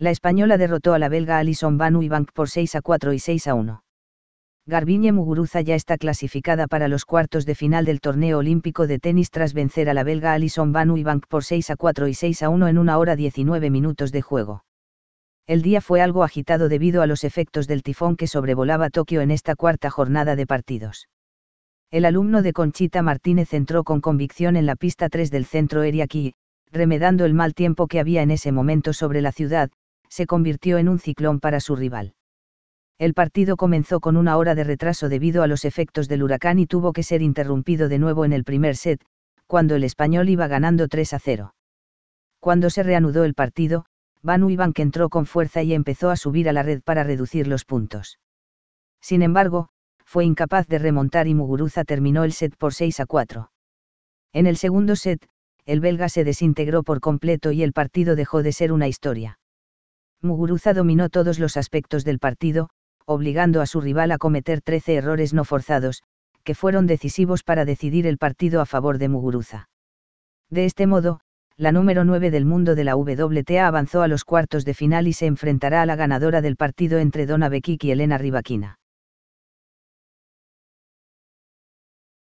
la española derrotó a la belga Alison Van Uybank por 6 a 4 y 6 a 1. Garbiñe Muguruza ya está clasificada para los cuartos de final del torneo olímpico de tenis tras vencer a la belga Alison Van Uybank por 6 a 4 y 6 a 1 en una hora 19 minutos de juego. El día fue algo agitado debido a los efectos del tifón que sobrevolaba Tokio en esta cuarta jornada de partidos. El alumno de Conchita Martínez entró con convicción en la pista 3 del centro Eriaki, remedando el mal tiempo que había en ese momento sobre la ciudad, se convirtió en un ciclón para su rival. El partido comenzó con una hora de retraso debido a los efectos del huracán y tuvo que ser interrumpido de nuevo en el primer set, cuando el español iba ganando 3 a 0. Cuando se reanudó el partido, Van Uybank entró con fuerza y empezó a subir a la red para reducir los puntos. Sin embargo, fue incapaz de remontar y Muguruza terminó el set por 6 a 4. En el segundo set, el belga se desintegró por completo y el partido dejó de ser una historia. Muguruza dominó todos los aspectos del partido, obligando a su rival a cometer 13 errores no forzados, que fueron decisivos para decidir el partido a favor de Muguruza. De este modo, la número 9 del mundo de la WTA avanzó a los cuartos de final y se enfrentará a la ganadora del partido entre Donna Bekik y Elena Rivaquina.